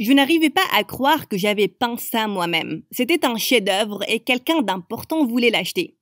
Je n'arrivais pas à croire que j'avais peint ça moi-même. C'était un chef-d'œuvre et quelqu'un d'important voulait l'acheter.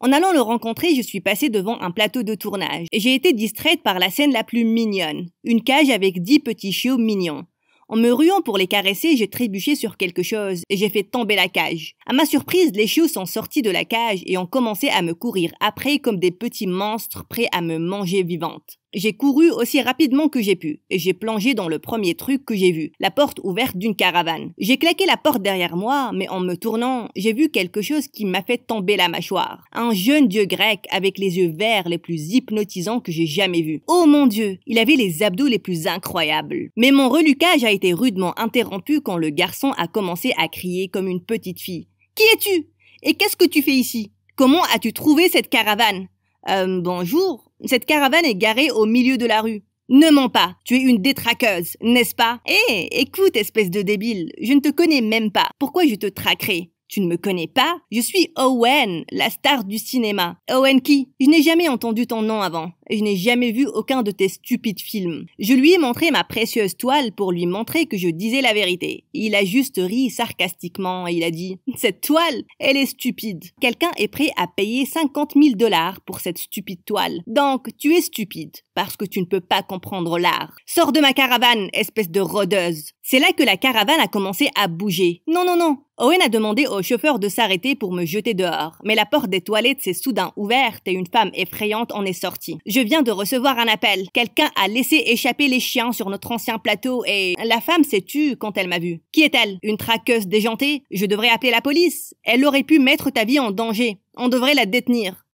En allant le rencontrer, je suis passée devant un plateau de tournage et j'ai été distraite par la scène la plus mignonne, une cage avec dix petits chiots mignons. En me ruant pour les caresser, j'ai trébuché sur quelque chose et j'ai fait tomber la cage. À ma surprise, les chiots sont sortis de la cage et ont commencé à me courir après comme des petits monstres prêts à me manger vivante. J'ai couru aussi rapidement que j'ai pu, et j'ai plongé dans le premier truc que j'ai vu, la porte ouverte d'une caravane. J'ai claqué la porte derrière moi, mais en me tournant, j'ai vu quelque chose qui m'a fait tomber la mâchoire. Un jeune dieu grec avec les yeux verts les plus hypnotisants que j'ai jamais vus. Oh mon dieu, il avait les abdos les plus incroyables. Mais mon reluquage a été rudement interrompu quand le garçon a commencé à crier comme une petite fille. Qui es-tu? Et qu'est-ce que tu fais ici? Comment as-tu trouvé cette caravane? Euh, bonjour, cette caravane est garée au milieu de la rue. Ne mens pas, tu es une détraqueuse, n'est-ce pas Eh, écoute, espèce de débile, je ne te connais même pas. Pourquoi je te traquerai tu ne me connais pas Je suis Owen, la star du cinéma. Owen qui Je n'ai jamais entendu ton nom avant je n'ai jamais vu aucun de tes stupides films. Je lui ai montré ma précieuse toile pour lui montrer que je disais la vérité. Il a juste ri sarcastiquement et il a dit « Cette toile, elle est stupide. Quelqu'un est prêt à payer 50 000 dollars pour cette stupide toile. Donc, tu es stupide parce que tu ne peux pas comprendre l'art. Sors de ma caravane, espèce de rôdeuse. C'est là que la caravane a commencé à bouger. Non, non, non. Owen a demandé au chauffeur de s'arrêter pour me jeter dehors. Mais la porte des toilettes s'est soudain ouverte et une femme effrayante en est sortie. Je viens de recevoir un appel. Quelqu'un a laissé échapper les chiens sur notre ancien plateau et la femme s'est tue quand elle m'a vue. Qui est-elle Une traqueuse déjantée Je devrais appeler la police. Elle aurait pu mettre ta vie en danger. On devrait la détenir.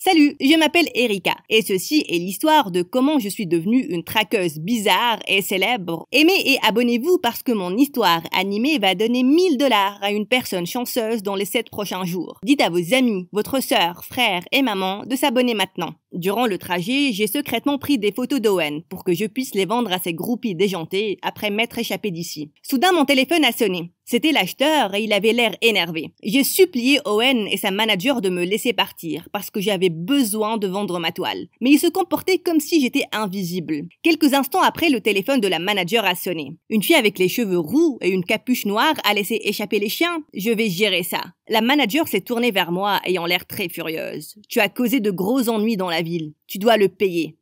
Salut, je m'appelle Erika et ceci est l'histoire de comment je suis devenue une traqueuse bizarre et célèbre. Aimez et abonnez-vous parce que mon histoire animée va donner 1000 dollars à une personne chanceuse dans les 7 prochains jours. Dites à vos amis, votre sœur, frère et maman de s'abonner maintenant. Durant le trajet, j'ai secrètement pris des photos d'Owen pour que je puisse les vendre à ces groupies déjantées après m'être échappé d'ici. Soudain, mon téléphone a sonné. C'était l'acheteur et il avait l'air énervé. J'ai supplié Owen et sa manager de me laisser partir parce que j'avais besoin de vendre ma toile. Mais il se comportait comme si j'étais invisible. Quelques instants après, le téléphone de la manager a sonné. Une fille avec les cheveux roux et une capuche noire a laissé échapper les chiens. Je vais gérer ça. La manager s'est tournée vers moi ayant l'air très furieuse. Tu as causé de gros ennuis dans la ville. Tu dois le payer.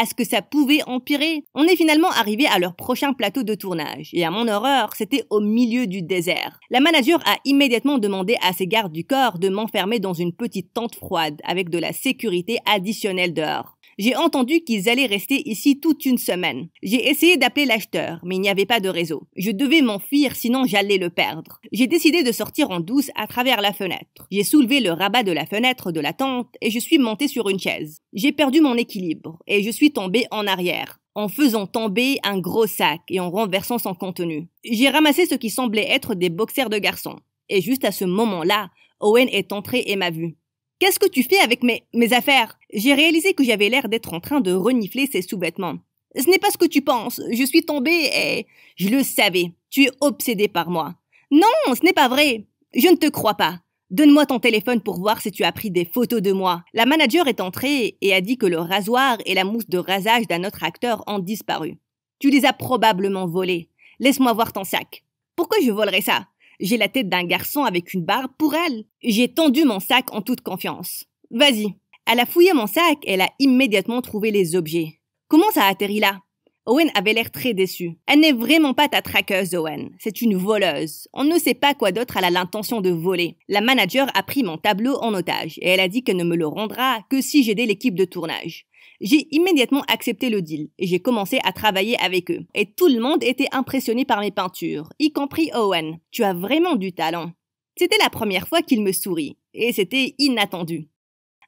Est-ce que ça pouvait empirer On est finalement arrivé à leur prochain plateau de tournage, et à mon horreur, c'était au milieu du désert. La manager a immédiatement demandé à ses gardes du corps de m'enfermer dans une petite tente froide, avec de la sécurité additionnelle dehors. J'ai entendu qu'ils allaient rester ici toute une semaine. J'ai essayé d'appeler l'acheteur, mais il n'y avait pas de réseau. Je devais m'enfuir, sinon j'allais le perdre. J'ai décidé de sortir en douce à travers la fenêtre. J'ai soulevé le rabat de la fenêtre de la tente et je suis monté sur une chaise. J'ai perdu mon équilibre et je suis tombé en arrière en faisant tomber un gros sac et en renversant son contenu. J'ai ramassé ce qui semblait être des boxers de garçons. Et juste à ce moment-là, Owen est entré et m'a vu. Qu'est-ce que tu fais avec mes, affaires J'ai réalisé que j'avais l'air d'être en train de renifler ses sous-vêtements. Ce n'est pas ce que tu penses. Je suis tombée et... Je le savais. Tu es obsédé par moi. Non, ce n'est pas vrai. Je ne te crois pas. Donne-moi ton téléphone pour voir si tu as pris des photos de moi. La manager est entrée et a dit que le rasoir et la mousse de rasage d'un autre acteur ont disparu. Tu les as probablement volés. Laisse-moi voir ton sac. Pourquoi je volerais ça j'ai la tête d'un garçon avec une barbe pour elle. J'ai tendu mon sac en toute confiance. Vas-y. Elle a fouillé mon sac et elle a immédiatement trouvé les objets. Comment ça a atterri là Owen avait l'air très déçu. Elle n'est vraiment pas ta traqueuse, Owen. C'est une voleuse. On ne sait pas quoi d'autre elle a l'intention de voler. La manager a pris mon tableau en otage et elle a dit qu'elle ne me le rendra que si j'aidais l'équipe de tournage. J'ai immédiatement accepté le deal et j'ai commencé à travailler avec eux. Et tout le monde était impressionné par mes peintures, y compris Owen. Tu as vraiment du talent. C'était la première fois qu'il me sourit et c'était inattendu.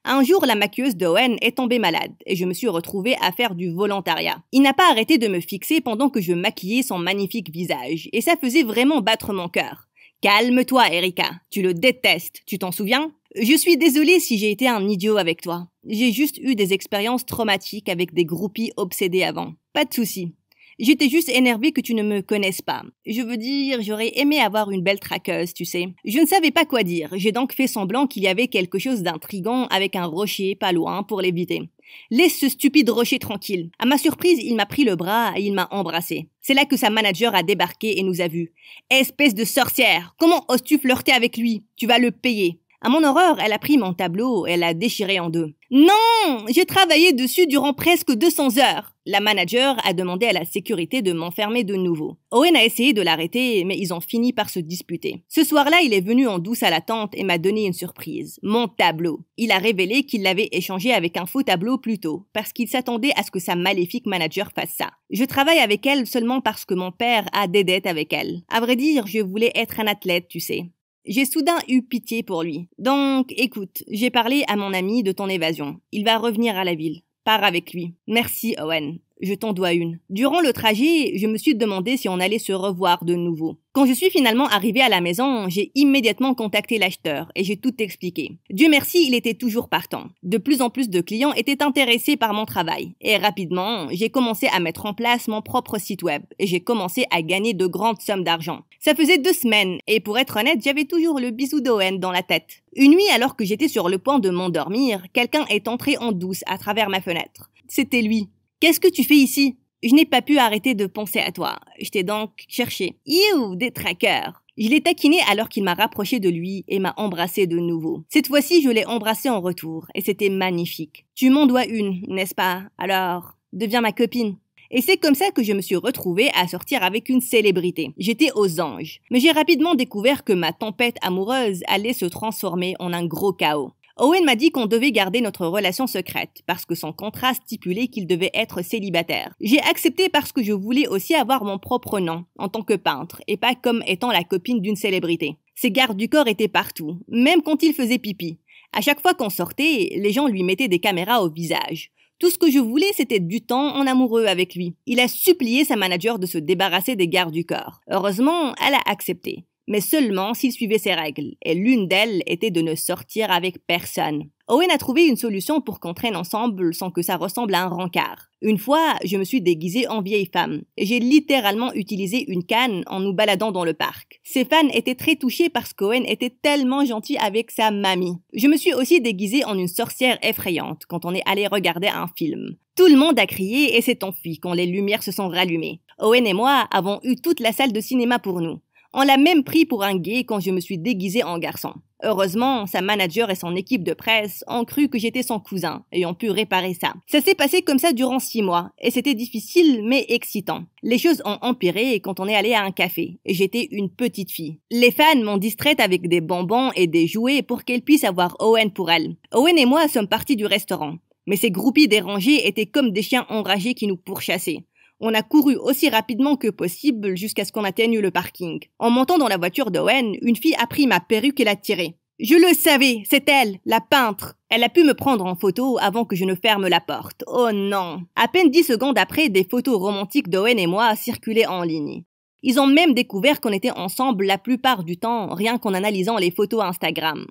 Un jour, la maquilleuse d'Owen est tombée malade et je me suis retrouvée à faire du volontariat. Il n'a pas arrêté de me fixer pendant que je maquillais son magnifique visage et ça faisait vraiment battre mon cœur. Calme-toi, Erika. Tu le détestes, tu t'en souviens je suis désolée si j'ai été un idiot avec toi. J'ai juste eu des expériences traumatiques avec des groupies obsédées avant. Pas de souci. J'étais juste énervé que tu ne me connaisses pas. Je veux dire, j'aurais aimé avoir une belle traqueuse, tu sais. Je ne savais pas quoi dire. J'ai donc fait semblant qu'il y avait quelque chose d'intrigant avec un rocher pas loin pour l'éviter. Laisse ce stupide rocher tranquille. À ma surprise, il m'a pris le bras et il m'a embrassé. C'est là que sa manager a débarqué et nous a vus. Espèce de sorcière! Comment oses-tu flirter avec lui? Tu vas le payer. À mon horreur, elle a pris mon tableau et l'a déchiré en deux. Non J'ai travaillé dessus durant presque 200 heures La manager a demandé à la sécurité de m'enfermer de nouveau. Owen a essayé de l'arrêter, mais ils ont fini par se disputer. Ce soir-là, il est venu en douce à la tente et m'a donné une surprise. Mon tableau. Il a révélé qu'il l'avait échangé avec un faux tableau plus tôt, parce qu'il s'attendait à ce que sa maléfique manager fasse ça. Je travaille avec elle seulement parce que mon père a des dettes avec elle. À vrai dire, je voulais être un athlète, tu sais. J'ai soudain eu pitié pour lui. Donc, écoute, j'ai parlé à mon ami de ton évasion. Il va revenir à la ville. Pars avec lui. Merci, Owen je t'en dois une. Durant le trajet, je me suis demandé si on allait se revoir de nouveau. Quand je suis finalement arrivé à la maison, j'ai immédiatement contacté l'acheteur et j'ai tout expliqué. Dieu merci, il était toujours partant. De plus en plus de clients étaient intéressés par mon travail. Et rapidement, j'ai commencé à mettre en place mon propre site web et j'ai commencé à gagner de grandes sommes d'argent. Ça faisait deux semaines et pour être honnête, j'avais toujours le bisou d'Owen dans la tête. Une nuit, alors que j'étais sur le point de m'endormir, quelqu'un est entré en douce à travers ma fenêtre. C'était lui. Qu'est-ce que tu fais ici Je n'ai pas pu arrêter de penser à toi. Je t'ai donc cherché. You, des traqueurs je l'ai taquiné alors qu'il m'a rapproché de lui et m'a embrassé de nouveau. Cette fois-ci, je l'ai embrassé en retour et c'était magnifique. Tu m'en dois une, n'est-ce pas Alors, deviens ma copine. Et c'est comme ça que je me suis retrouvée à sortir avec une célébrité. J'étais aux anges. Mais j'ai rapidement découvert que ma tempête amoureuse allait se transformer en un gros chaos. Owen m'a dit qu'on devait garder notre relation secrète, parce que son contrat stipulait qu'il devait être célibataire. J'ai accepté parce que je voulais aussi avoir mon propre nom, en tant que peintre, et pas comme étant la copine d'une célébrité. Ses gardes du corps étaient partout, même quand il faisait pipi. À chaque fois qu'on sortait, les gens lui mettaient des caméras au visage. Tout ce que je voulais, c'était du temps en amoureux avec lui. Il a supplié sa manager de se débarrasser des gardes du corps. Heureusement, elle a accepté mais seulement s'il suivait ses règles, et l'une d'elles était de ne sortir avec personne. Owen a trouvé une solution pour qu'on traîne ensemble sans que ça ressemble à un rencard. Une fois, je me suis déguisée en vieille femme. et J'ai littéralement utilisé une canne en nous baladant dans le parc. Ses fans étaient très touchés parce qu'Owen était tellement gentil avec sa mamie. Je me suis aussi déguisée en une sorcière effrayante quand on est allé regarder un film. Tout le monde a crié et s'est enfui quand les lumières se sont rallumées. Owen et moi avons eu toute la salle de cinéma pour nous. On l'a même pris pour un gay quand je me suis déguisé en garçon. Heureusement, sa manager et son équipe de presse ont cru que j'étais son cousin et ont pu réparer ça. Ça s'est passé comme ça durant six mois et c'était difficile mais excitant. Les choses ont empiré quand on est allé à un café et j'étais une petite fille. Les fans m'ont distraite avec des bonbons et des jouets pour qu'elle puisse avoir Owen pour elle. Owen et moi sommes partis du restaurant. Mais ces groupies dérangées étaient comme des chiens enragés qui nous pourchassaient. On a couru aussi rapidement que possible jusqu'à ce qu'on atteigne le parking. En montant dans la voiture d'Owen, une fille a pris ma perruque et l'a tirée. Je le savais, c'est elle, la peintre. Elle a pu me prendre en photo avant que je ne ferme la porte. Oh non. À peine dix secondes après, des photos romantiques d'Owen et moi circulaient en ligne. Ils ont même découvert qu'on était ensemble la plupart du temps, rien qu'en analysant les photos Instagram.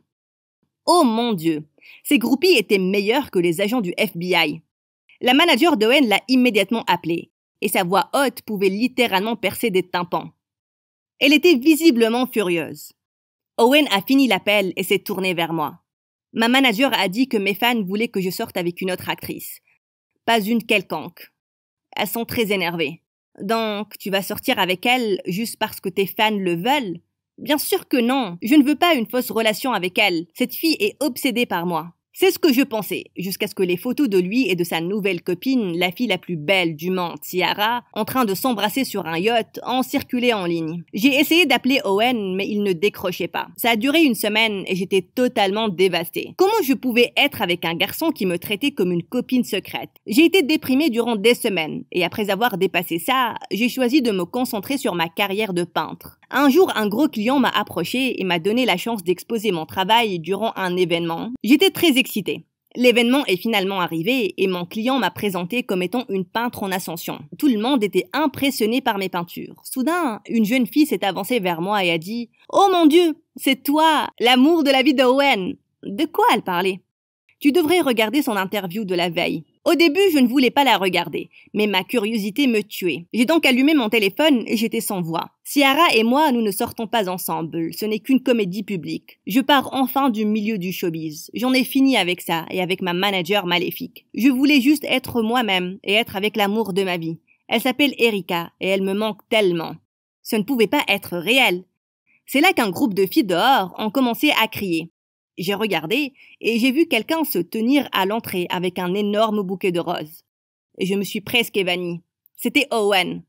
Oh mon Dieu. Ces groupies étaient meilleurs que les agents du FBI. La manager d'Owen l'a immédiatement appelé et sa voix haute pouvait littéralement percer des tympans. Elle était visiblement furieuse. Owen a fini l'appel et s'est tourné vers moi. Ma manager a dit que mes fans voulaient que je sorte avec une autre actrice. Pas une quelconque. Elles sont très énervées. Donc, tu vas sortir avec elle juste parce que tes fans le veulent Bien sûr que non. Je ne veux pas une fausse relation avec elle. Cette fille est obsédée par moi. C'est ce que je pensais, jusqu'à ce que les photos de lui et de sa nouvelle copine, la fille la plus belle du monde, Tiara, en train de s'embrasser sur un yacht, en circulé en ligne. J'ai essayé d'appeler Owen, mais il ne décrochait pas. Ça a duré une semaine et j'étais totalement dévastée. Comment je pouvais être avec un garçon qui me traitait comme une copine secrète J'ai été déprimée durant des semaines, et après avoir dépassé ça, j'ai choisi de me concentrer sur ma carrière de peintre. Un jour, un gros client m'a approché et m'a donné la chance d'exposer mon travail durant un événement. J'étais très excitée. L'événement est finalement arrivé et mon client m'a présenté comme étant une peintre en ascension. Tout le monde était impressionné par mes peintures. Soudain, une jeune fille s'est avancée vers moi et a dit ⁇ Oh mon Dieu, c'est toi, l'amour de la vie d'Owen !⁇ De quoi elle parlait Tu devrais regarder son interview de la veille. Au début, je ne voulais pas la regarder, mais ma curiosité me tuait. J'ai donc allumé mon téléphone et j'étais sans voix. Ciara et moi, nous ne sortons pas ensemble, ce n'est qu'une comédie publique. Je pars enfin du milieu du showbiz. J'en ai fini avec ça et avec ma manager maléfique. Je voulais juste être moi-même et être avec l'amour de ma vie. Elle s'appelle Erika et elle me manque tellement. Ce ne pouvait pas être réel. C'est là qu'un groupe de filles dehors ont commencé à crier. J'ai regardé et j'ai vu quelqu'un se tenir à l'entrée avec un énorme bouquet de roses. Et je me suis presque évanouie. C'était Owen.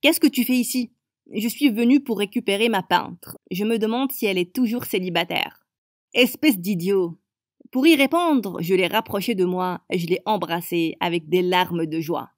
Qu'est-ce que tu fais ici Je suis venue pour récupérer ma peintre. Je me demande si elle est toujours célibataire. Espèce d'idiot. Pour y répondre, je l'ai rapproché de moi et je l'ai embrassé avec des larmes de joie.